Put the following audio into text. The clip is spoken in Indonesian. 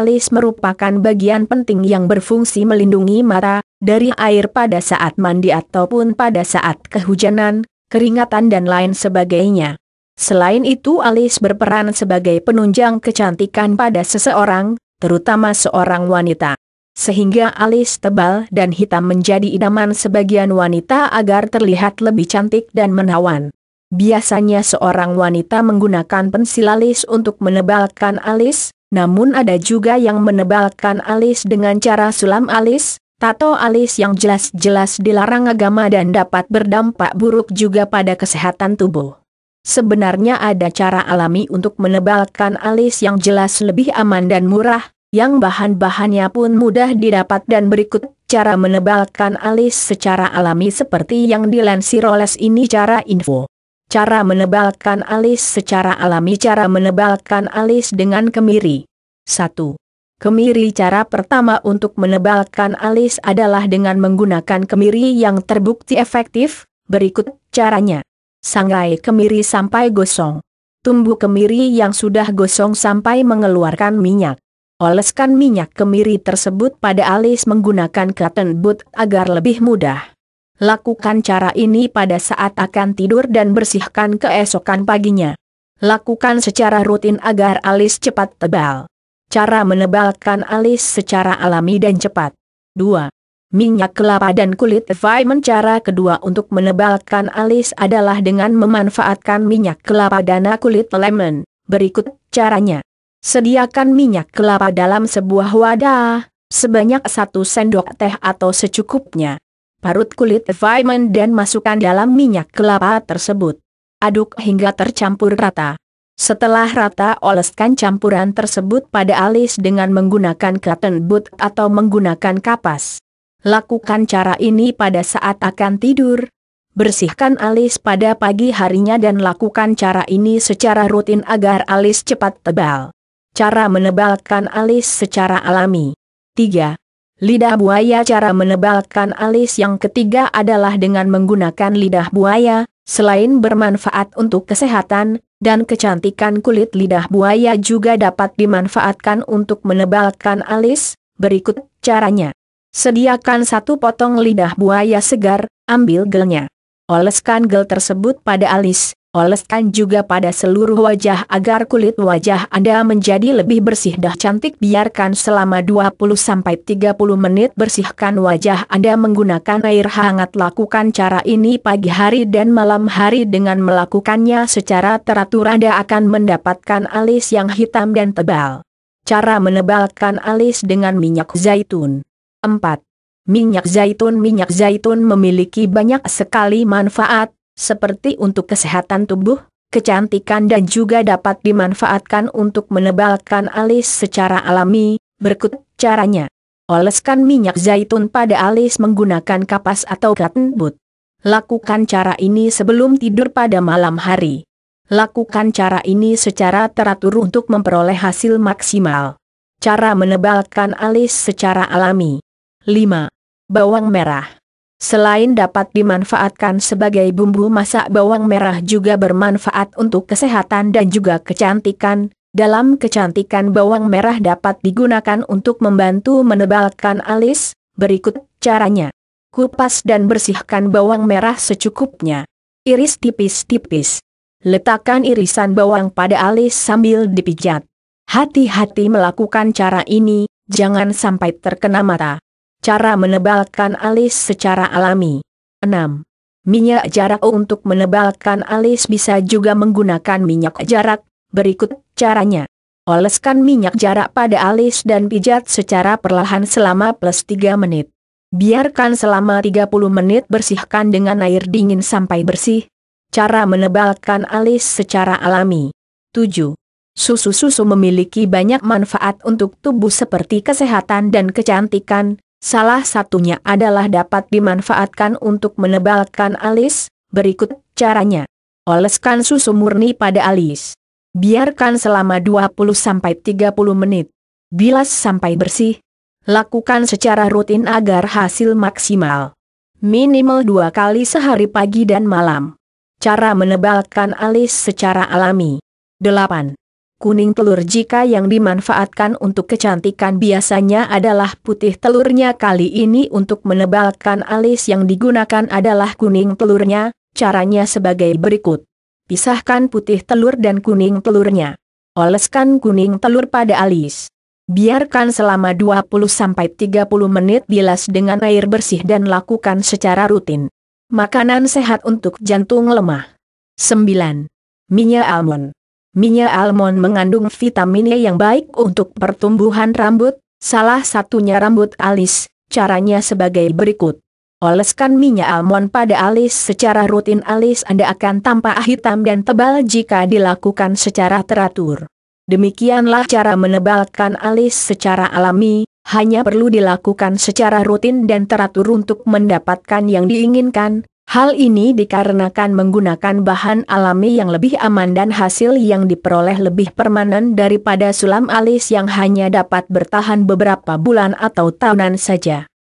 Alis merupakan bagian penting yang berfungsi melindungi mata, dari air pada saat mandi ataupun pada saat kehujanan, keringatan dan lain sebagainya. Selain itu alis berperan sebagai penunjang kecantikan pada seseorang, terutama seorang wanita. Sehingga alis tebal dan hitam menjadi idaman sebagian wanita agar terlihat lebih cantik dan menawan. Biasanya seorang wanita menggunakan pensil alis untuk menebalkan alis, namun ada juga yang menebalkan alis dengan cara sulam alis, tato alis yang jelas-jelas dilarang agama dan dapat berdampak buruk juga pada kesehatan tubuh. Sebenarnya ada cara alami untuk menebalkan alis yang jelas lebih aman dan murah, yang bahan-bahannya pun mudah didapat dan berikut cara menebalkan alis secara alami seperti yang dilansir oleh ini cara info. Cara menebalkan alis secara alami Cara menebalkan alis dengan kemiri 1. Kemiri cara pertama untuk menebalkan alis adalah dengan menggunakan kemiri yang terbukti efektif, berikut caranya. Sangrai kemiri sampai gosong. Tumbuh kemiri yang sudah gosong sampai mengeluarkan minyak. Oleskan minyak kemiri tersebut pada alis menggunakan cotton bud agar lebih mudah. Lakukan cara ini pada saat akan tidur dan bersihkan keesokan paginya. Lakukan secara rutin agar alis cepat tebal. Cara menebalkan alis secara alami dan cepat. 2. Minyak kelapa dan kulit vitamin Cara kedua untuk menebalkan alis adalah dengan memanfaatkan minyak kelapa dan kulit lemon. Berikut caranya. Sediakan minyak kelapa dalam sebuah wadah, sebanyak satu sendok teh atau secukupnya parut kulit vitamin dan masukkan dalam minyak kelapa tersebut. Aduk hingga tercampur rata. Setelah rata oleskan campuran tersebut pada alis dengan menggunakan cotton bud atau menggunakan kapas. Lakukan cara ini pada saat akan tidur. Bersihkan alis pada pagi harinya dan lakukan cara ini secara rutin agar alis cepat tebal. Cara menebalkan alis secara alami. 3. Lidah buaya cara menebalkan alis yang ketiga adalah dengan menggunakan lidah buaya, selain bermanfaat untuk kesehatan, dan kecantikan kulit lidah buaya juga dapat dimanfaatkan untuk menebalkan alis, berikut caranya. Sediakan satu potong lidah buaya segar, ambil gelnya. Oleskan gel tersebut pada alis, Oleskan juga pada seluruh wajah agar kulit wajah Anda menjadi lebih bersih dan cantik biarkan selama 20-30 menit bersihkan wajah Anda menggunakan air hangat lakukan cara ini pagi hari dan malam hari dengan melakukannya secara teratur Anda akan mendapatkan alis yang hitam dan tebal. Cara menebalkan alis dengan minyak zaitun 4. Minyak zaitun Minyak zaitun memiliki banyak sekali manfaat seperti untuk kesehatan tubuh, kecantikan dan juga dapat dimanfaatkan untuk menebalkan alis secara alami, berikut caranya. Oleskan minyak zaitun pada alis menggunakan kapas atau cotton bud. Lakukan cara ini sebelum tidur pada malam hari. Lakukan cara ini secara teratur untuk memperoleh hasil maksimal. Cara menebalkan alis secara alami. 5. Bawang merah Selain dapat dimanfaatkan sebagai bumbu masak bawang merah juga bermanfaat untuk kesehatan dan juga kecantikan. Dalam kecantikan bawang merah dapat digunakan untuk membantu menebalkan alis, berikut caranya. Kupas dan bersihkan bawang merah secukupnya. Iris tipis-tipis. Letakkan irisan bawang pada alis sambil dipijat. Hati-hati melakukan cara ini, jangan sampai terkena mata. Cara menebalkan alis secara alami. 6. Minyak jarak untuk menebalkan alis bisa juga menggunakan minyak jarak, berikut caranya. Oleskan minyak jarak pada alis dan pijat secara perlahan selama plus 3 menit. Biarkan selama 30 menit bersihkan dengan air dingin sampai bersih. Cara menebalkan alis secara alami. 7. Susu-susu memiliki banyak manfaat untuk tubuh seperti kesehatan dan kecantikan, Salah satunya adalah dapat dimanfaatkan untuk menebalkan alis, berikut caranya. Oleskan susu murni pada alis. Biarkan selama 20-30 menit. Bilas sampai bersih. Lakukan secara rutin agar hasil maksimal. Minimal dua kali sehari pagi dan malam. Cara menebalkan alis secara alami. 8 kuning telur jika yang dimanfaatkan untuk kecantikan biasanya adalah putih telurnya kali ini untuk menebalkan alis yang digunakan adalah kuning telurnya, caranya sebagai berikut. Pisahkan putih telur dan kuning telurnya. Oleskan kuning telur pada alis. Biarkan selama 20-30 menit bilas dengan air bersih dan lakukan secara rutin. Makanan sehat untuk jantung lemah. 9. Minyak almond Minyak almond mengandung vitamin E yang baik untuk pertumbuhan rambut, salah satunya rambut alis, caranya sebagai berikut. Oleskan minyak almond pada alis secara rutin alis Anda akan tampak hitam dan tebal jika dilakukan secara teratur. Demikianlah cara menebalkan alis secara alami, hanya perlu dilakukan secara rutin dan teratur untuk mendapatkan yang diinginkan, Hal ini dikarenakan menggunakan bahan alami yang lebih aman dan hasil yang diperoleh lebih permanen daripada sulam alis yang hanya dapat bertahan beberapa bulan atau tahunan saja.